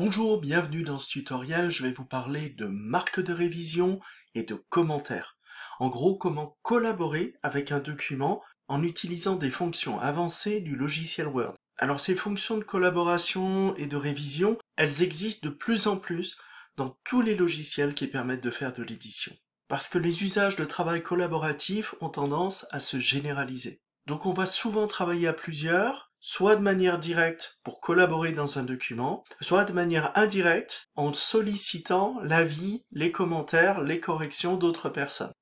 Bonjour, bienvenue dans ce tutoriel, je vais vous parler de marques de révision et de commentaires. En gros, comment collaborer avec un document en utilisant des fonctions avancées du logiciel Word. Alors ces fonctions de collaboration et de révision, elles existent de plus en plus dans tous les logiciels qui permettent de faire de l'édition. Parce que les usages de travail collaboratif ont tendance à se généraliser. Donc on va souvent travailler à plusieurs, soit de manière directe pour collaborer dans un document, soit de manière indirecte en sollicitant l'avis, les commentaires, les corrections d'autres personnes.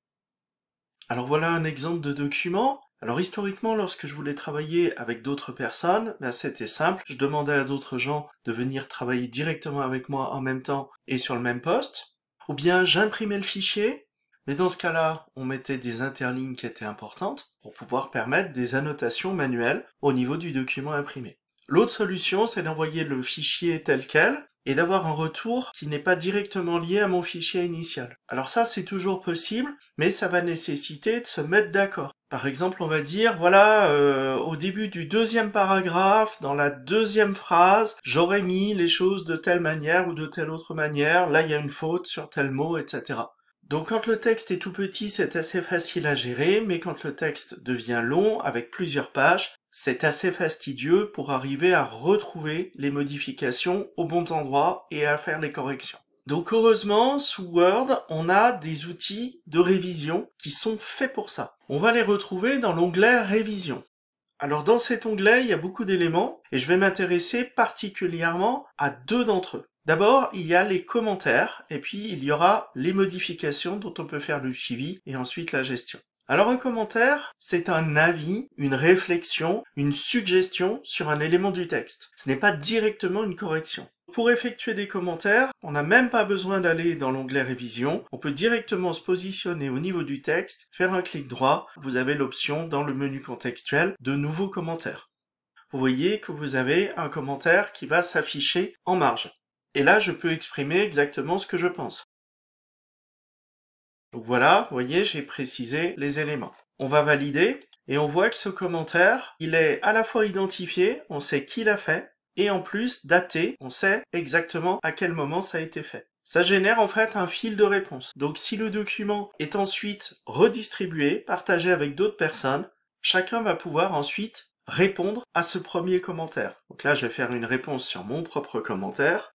Alors voilà un exemple de document. Alors historiquement, lorsque je voulais travailler avec d'autres personnes, ben c'était simple. Je demandais à d'autres gens de venir travailler directement avec moi en même temps et sur le même poste. Ou bien j'imprimais le fichier, mais dans ce cas-là, on mettait des interlignes qui étaient importantes pour pouvoir permettre des annotations manuelles au niveau du document imprimé. L'autre solution, c'est d'envoyer le fichier tel quel et d'avoir un retour qui n'est pas directement lié à mon fichier initial. Alors ça, c'est toujours possible, mais ça va nécessiter de se mettre d'accord. Par exemple, on va dire, voilà, euh, au début du deuxième paragraphe, dans la deuxième phrase, j'aurais mis les choses de telle manière ou de telle autre manière, là il y a une faute sur tel mot, etc. Donc quand le texte est tout petit, c'est assez facile à gérer, mais quand le texte devient long, avec plusieurs pages, c'est assez fastidieux pour arriver à retrouver les modifications au bon endroit et à faire les corrections. Donc heureusement, sous Word, on a des outils de révision qui sont faits pour ça. On va les retrouver dans l'onglet Révision. Alors dans cet onglet, il y a beaucoup d'éléments et je vais m'intéresser particulièrement à deux d'entre eux. D'abord, il y a les commentaires, et puis il y aura les modifications dont on peut faire le suivi, et ensuite la gestion. Alors un commentaire, c'est un avis, une réflexion, une suggestion sur un élément du texte. Ce n'est pas directement une correction. Pour effectuer des commentaires, on n'a même pas besoin d'aller dans l'onglet révision, on peut directement se positionner au niveau du texte, faire un clic droit, vous avez l'option dans le menu contextuel de nouveaux commentaires. Vous voyez que vous avez un commentaire qui va s'afficher en marge. Et là, je peux exprimer exactement ce que je pense. Donc voilà, vous voyez, j'ai précisé les éléments. On va valider et on voit que ce commentaire, il est à la fois identifié, on sait qui l'a fait, et en plus daté, on sait exactement à quel moment ça a été fait. Ça génère en fait un fil de réponse. Donc si le document est ensuite redistribué, partagé avec d'autres personnes, chacun va pouvoir ensuite répondre à ce premier commentaire. Donc là, je vais faire une réponse sur mon propre commentaire.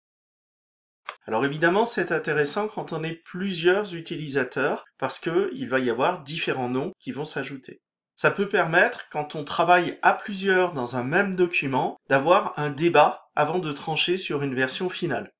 Alors évidemment, c'est intéressant quand on est plusieurs utilisateurs parce qu'il va y avoir différents noms qui vont s'ajouter. Ça peut permettre, quand on travaille à plusieurs dans un même document, d'avoir un débat avant de trancher sur une version finale.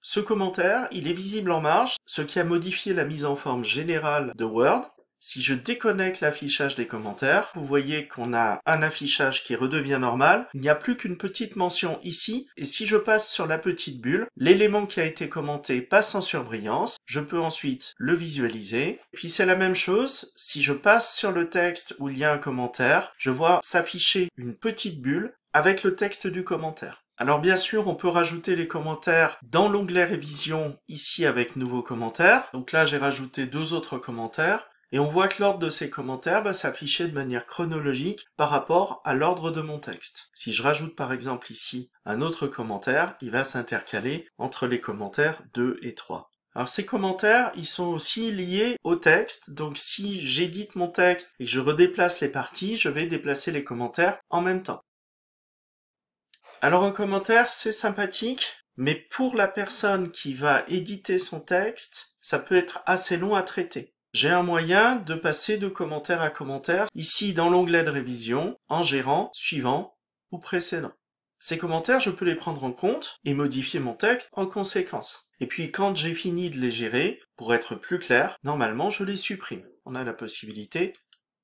Ce commentaire, il est visible en marge, ce qui a modifié la mise en forme générale de Word, si je déconnecte l'affichage des commentaires, vous voyez qu'on a un affichage qui redevient normal. Il n'y a plus qu'une petite mention ici. Et si je passe sur la petite bulle, l'élément qui a été commenté passe en surbrillance. Je peux ensuite le visualiser. Puis c'est la même chose. Si je passe sur le texte où il y a un commentaire, je vois s'afficher une petite bulle avec le texte du commentaire. Alors bien sûr, on peut rajouter les commentaires dans l'onglet révision ici avec Nouveau commentaire. Donc là, j'ai rajouté deux autres commentaires. Et on voit que l'ordre de ces commentaires va bah, s'afficher de manière chronologique par rapport à l'ordre de mon texte. Si je rajoute par exemple ici un autre commentaire, il va s'intercaler entre les commentaires 2 et 3. Alors ces commentaires, ils sont aussi liés au texte, donc si j'édite mon texte et que je redéplace les parties, je vais déplacer les commentaires en même temps. Alors un commentaire, c'est sympathique, mais pour la personne qui va éditer son texte, ça peut être assez long à traiter. J'ai un moyen de passer de commentaire à commentaire ici dans l'onglet de révision en gérant suivant ou précédent. Ces commentaires, je peux les prendre en compte et modifier mon texte en conséquence. Et puis quand j'ai fini de les gérer, pour être plus clair, normalement je les supprime. On a la possibilité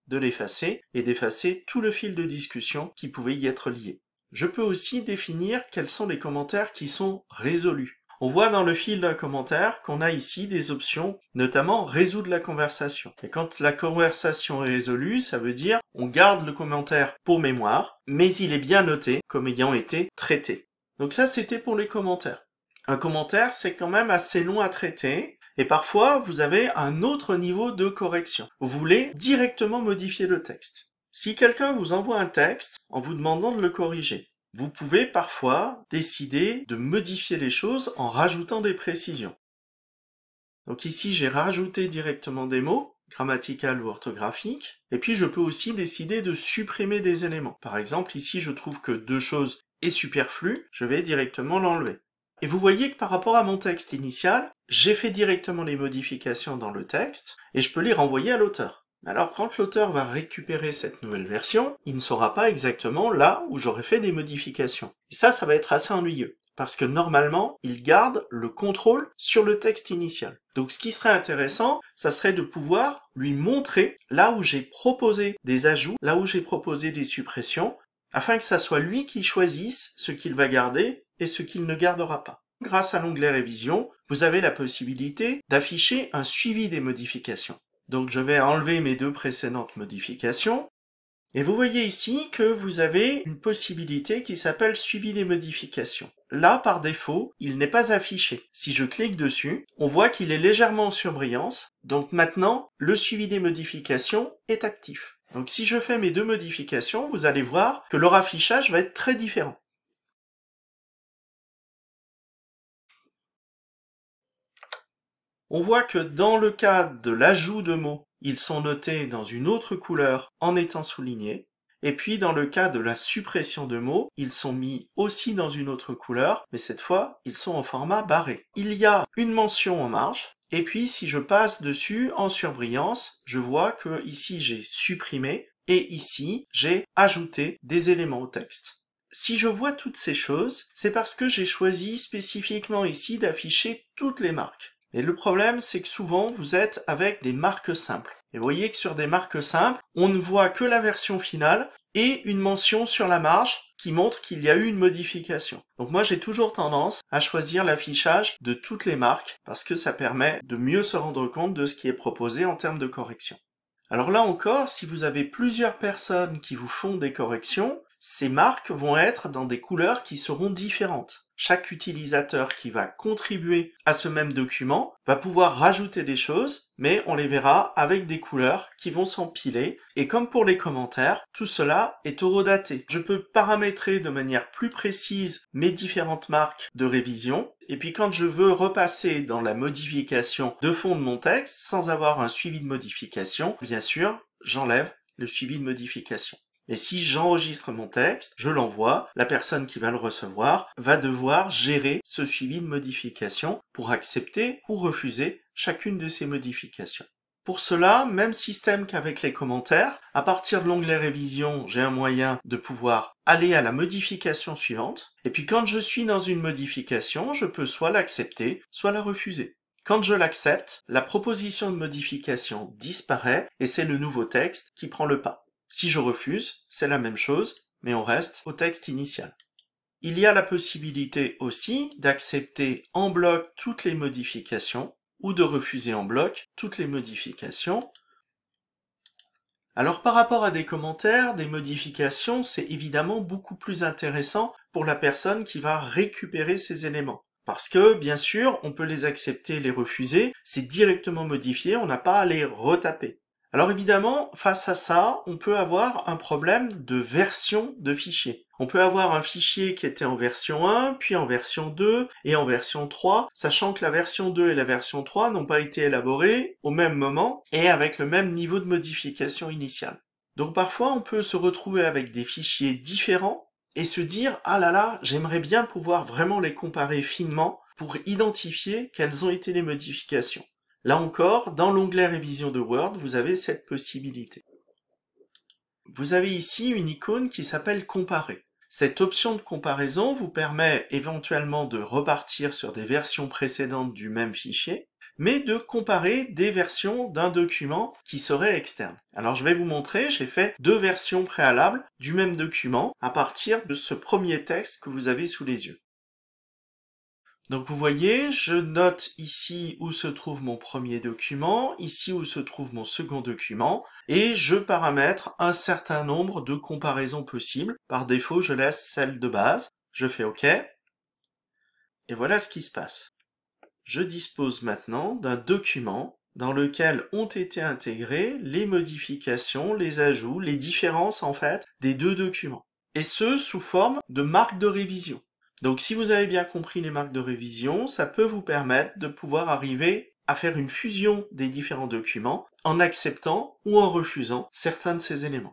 de l'effacer et d'effacer tout le fil de discussion qui pouvait y être lié. Je peux aussi définir quels sont les commentaires qui sont résolus. On voit dans le fil d'un commentaire qu'on a ici des options, notamment résoudre la conversation. Et quand la conversation est résolue, ça veut dire on garde le commentaire pour mémoire, mais il est bien noté comme ayant été traité. Donc ça, c'était pour les commentaires. Un commentaire, c'est quand même assez long à traiter, et parfois, vous avez un autre niveau de correction. Vous voulez directement modifier le texte. Si quelqu'un vous envoie un texte en vous demandant de le corriger, vous pouvez parfois décider de modifier les choses en rajoutant des précisions. Donc ici, j'ai rajouté directement des mots, grammatical ou orthographique, et puis je peux aussi décider de supprimer des éléments. Par exemple, ici, je trouve que deux choses est superflue, je vais directement l'enlever. Et vous voyez que par rapport à mon texte initial, j'ai fait directement les modifications dans le texte, et je peux les renvoyer à l'auteur. Alors quand l'auteur va récupérer cette nouvelle version, il ne saura pas exactement là où j'aurais fait des modifications. Et ça, ça va être assez ennuyeux, parce que normalement, il garde le contrôle sur le texte initial. Donc ce qui serait intéressant, ça serait de pouvoir lui montrer là où j'ai proposé des ajouts, là où j'ai proposé des suppressions, afin que ça soit lui qui choisisse ce qu'il va garder et ce qu'il ne gardera pas. Grâce à l'onglet Révision, vous avez la possibilité d'afficher un suivi des modifications. Donc je vais enlever mes deux précédentes modifications. Et vous voyez ici que vous avez une possibilité qui s'appelle suivi des modifications. Là, par défaut, il n'est pas affiché. Si je clique dessus, on voit qu'il est légèrement en surbrillance. Donc maintenant, le suivi des modifications est actif. Donc si je fais mes deux modifications, vous allez voir que leur affichage va être très différent. On voit que dans le cas de l'ajout de mots, ils sont notés dans une autre couleur en étant soulignés. Et puis dans le cas de la suppression de mots, ils sont mis aussi dans une autre couleur, mais cette fois, ils sont en format barré. Il y a une mention en marge, et puis si je passe dessus en surbrillance, je vois que ici j'ai supprimé, et ici j'ai ajouté des éléments au texte. Si je vois toutes ces choses, c'est parce que j'ai choisi spécifiquement ici d'afficher toutes les marques. Et le problème, c'est que souvent, vous êtes avec des marques simples. Et vous voyez que sur des marques simples, on ne voit que la version finale et une mention sur la marge qui montre qu'il y a eu une modification. Donc moi j'ai toujours tendance à choisir l'affichage de toutes les marques parce que ça permet de mieux se rendre compte de ce qui est proposé en termes de correction. Alors là encore, si vous avez plusieurs personnes qui vous font des corrections, ces marques vont être dans des couleurs qui seront différentes. Chaque utilisateur qui va contribuer à ce même document va pouvoir rajouter des choses, mais on les verra avec des couleurs qui vont s'empiler. Et comme pour les commentaires, tout cela est horodaté. Je peux paramétrer de manière plus précise mes différentes marques de révision. Et puis quand je veux repasser dans la modification de fond de mon texte sans avoir un suivi de modification, bien sûr, j'enlève le suivi de modification. Et si j'enregistre mon texte, je l'envoie, la personne qui va le recevoir va devoir gérer ce suivi de modification pour accepter ou refuser chacune de ces modifications. Pour cela, même système qu'avec les commentaires, à partir de l'onglet révision, j'ai un moyen de pouvoir aller à la modification suivante, et puis quand je suis dans une modification, je peux soit l'accepter, soit la refuser. Quand je l'accepte, la proposition de modification disparaît et c'est le nouveau texte qui prend le pas. Si je refuse, c'est la même chose, mais on reste au texte initial. Il y a la possibilité aussi d'accepter en bloc toutes les modifications ou de refuser en bloc toutes les modifications. Alors par rapport à des commentaires, des modifications, c'est évidemment beaucoup plus intéressant pour la personne qui va récupérer ces éléments. Parce que, bien sûr, on peut les accepter, les refuser, c'est directement modifié, on n'a pas à les retaper. Alors évidemment, face à ça, on peut avoir un problème de version de fichier. On peut avoir un fichier qui était en version 1, puis en version 2 et en version 3, sachant que la version 2 et la version 3 n'ont pas été élaborées au même moment et avec le même niveau de modification initiale. Donc parfois, on peut se retrouver avec des fichiers différents et se dire « Ah là là, j'aimerais bien pouvoir vraiment les comparer finement pour identifier quelles ont été les modifications ». Là encore, dans l'onglet Révision de Word, vous avez cette possibilité. Vous avez ici une icône qui s'appelle Comparer. Cette option de comparaison vous permet éventuellement de repartir sur des versions précédentes du même fichier, mais de comparer des versions d'un document qui serait externe. Alors je vais vous montrer, j'ai fait deux versions préalables du même document à partir de ce premier texte que vous avez sous les yeux. Donc vous voyez, je note ici où se trouve mon premier document, ici où se trouve mon second document, et je paramètre un certain nombre de comparaisons possibles. Par défaut, je laisse celle de base, je fais OK, et voilà ce qui se passe. Je dispose maintenant d'un document dans lequel ont été intégrées les modifications, les ajouts, les différences en fait des deux documents. Et ce sous forme de marque de révision. Donc si vous avez bien compris les marques de révision, ça peut vous permettre de pouvoir arriver à faire une fusion des différents documents en acceptant ou en refusant certains de ces éléments.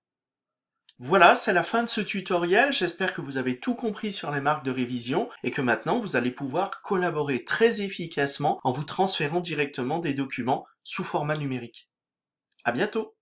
Voilà, c'est la fin de ce tutoriel. J'espère que vous avez tout compris sur les marques de révision et que maintenant vous allez pouvoir collaborer très efficacement en vous transférant directement des documents sous format numérique. À bientôt!